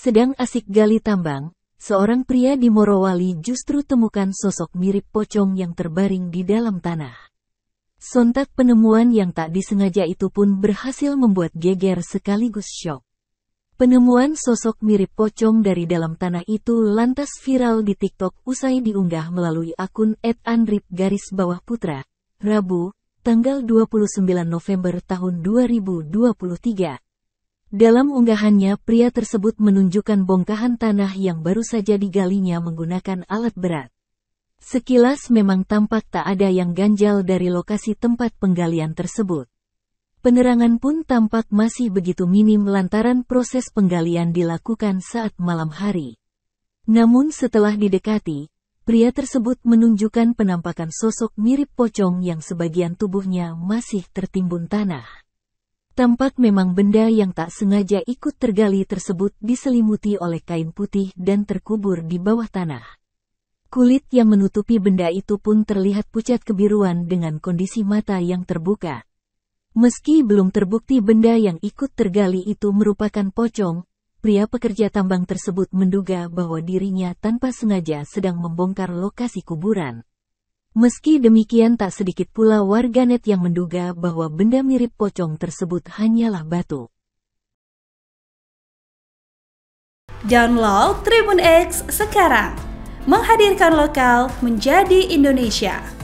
Sedang asik gali tambang, seorang pria di Morowali justru temukan sosok mirip pocong yang terbaring di dalam tanah. Sontak penemuan yang tak disengaja itu pun berhasil membuat geger sekaligus shock. Penemuan sosok mirip pocong dari dalam tanah itu lantas viral di TikTok usai diunggah melalui akun @andrip garis bawah putra, Rabu, tanggal 29 November tahun 2023. Dalam unggahannya, pria tersebut menunjukkan bongkahan tanah yang baru saja digalinya menggunakan alat berat. Sekilas memang tampak tak ada yang ganjal dari lokasi tempat penggalian tersebut. Penerangan pun tampak masih begitu minim lantaran proses penggalian dilakukan saat malam hari. Namun setelah didekati, pria tersebut menunjukkan penampakan sosok mirip pocong yang sebagian tubuhnya masih tertimbun tanah. Tampak memang benda yang tak sengaja ikut tergali tersebut diselimuti oleh kain putih dan terkubur di bawah tanah. Kulit yang menutupi benda itu pun terlihat pucat kebiruan dengan kondisi mata yang terbuka. Meski belum terbukti benda yang ikut tergali itu merupakan pocong, pria pekerja tambang tersebut menduga bahwa dirinya tanpa sengaja sedang membongkar lokasi kuburan. Meski demikian tak sedikit pula warganet yang menduga bahwa benda mirip pocong tersebut hanyalah batu. Download Tribun X sekarang. Menghadirkan lokal menjadi Indonesia.